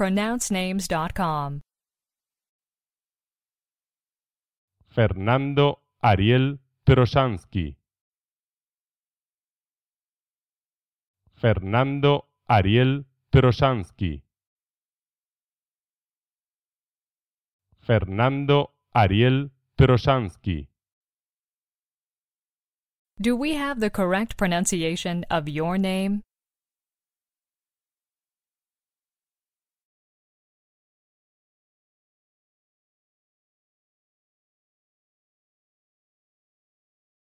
pronouncenames.com. Fernando Ariel Trosansky. Fernando Ariel Trosansky. Fernando Ariel Trosansky. Do we have the correct pronunciation of your name?